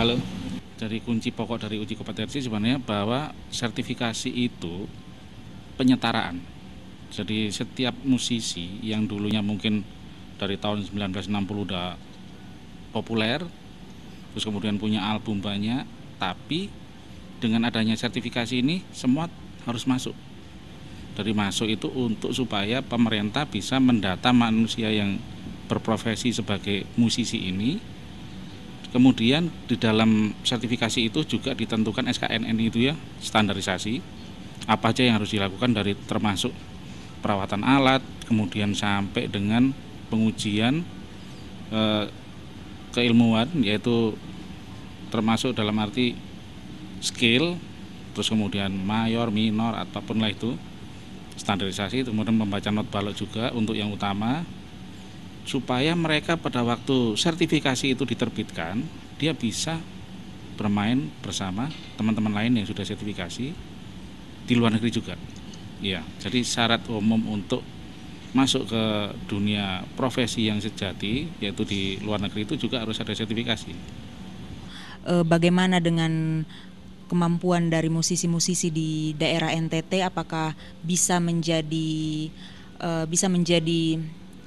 Halo. Dari kunci pokok dari uji kompetensi sebenarnya bahwa sertifikasi itu penyetaraan. Jadi setiap musisi yang dulunya mungkin dari tahun 1960 udah populer, terus kemudian punya album banyak, tapi dengan adanya sertifikasi ini semua harus masuk. Dari masuk itu untuk supaya pemerintah bisa mendata manusia yang berprofesi sebagai musisi ini Kemudian di dalam sertifikasi itu juga ditentukan SKNN itu ya standarisasi apa aja yang harus dilakukan dari termasuk perawatan alat, kemudian sampai dengan pengujian eh, keilmuan yaitu termasuk dalam arti skill terus kemudian mayor, minor ataupun lah itu standarisasi kemudian membaca not balok juga untuk yang utama supaya mereka pada waktu sertifikasi itu diterbitkan dia bisa bermain bersama teman-teman lain yang sudah sertifikasi di luar negeri juga. Ya, jadi syarat umum untuk masuk ke dunia profesi yang sejati yaitu di luar negeri itu juga harus ada sertifikasi. E, bagaimana dengan kemampuan dari musisi-musisi di daerah NTT? Apakah bisa menjadi e, bisa menjadi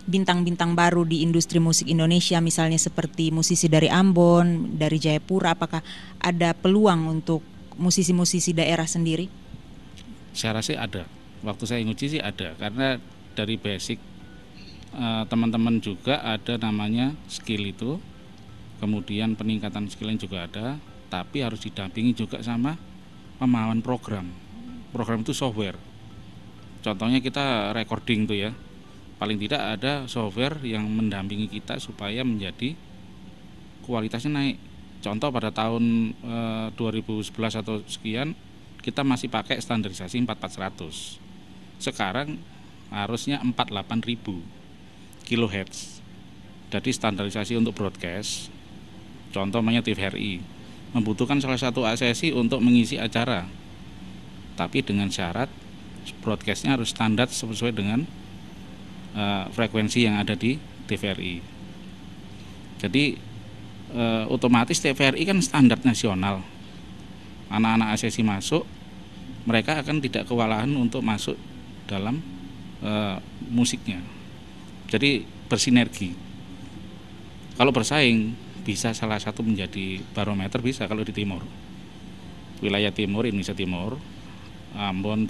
bintang-bintang baru di industri musik Indonesia misalnya seperti musisi dari Ambon, dari Jayapura apakah ada peluang untuk musisi-musisi daerah sendiri? Saya rasa ada. Waktu saya nguji sih ada karena dari basic eh, teman-teman juga ada namanya skill itu. Kemudian peningkatan skillnya juga ada, tapi harus didampingi juga sama pemahaman program. Program itu software. Contohnya kita recording tuh ya paling tidak ada software yang mendampingi kita supaya menjadi kualitasnya naik. Contoh pada tahun e, eh, 2011 atau sekian kita masih pakai standarisasi 44100. Sekarang harusnya 48000 kHz. Jadi standarisasi untuk broadcast contoh namanya TVRI membutuhkan salah satu aksesi untuk mengisi acara tapi dengan syarat broadcastnya harus standar sesuai dengan uh, frekuensi yang ada di TVRI. Jadi uh, otomatis TVRI kan standar nasional. Anak-anak asesi masuk, mereka akan tidak kewalahan untuk masuk dalam uh, musiknya. Jadi bersinergi. Kalau bersaing bisa salah satu menjadi barometer bisa kalau di timur. Wilayah timur Indonesia Timur, Ambon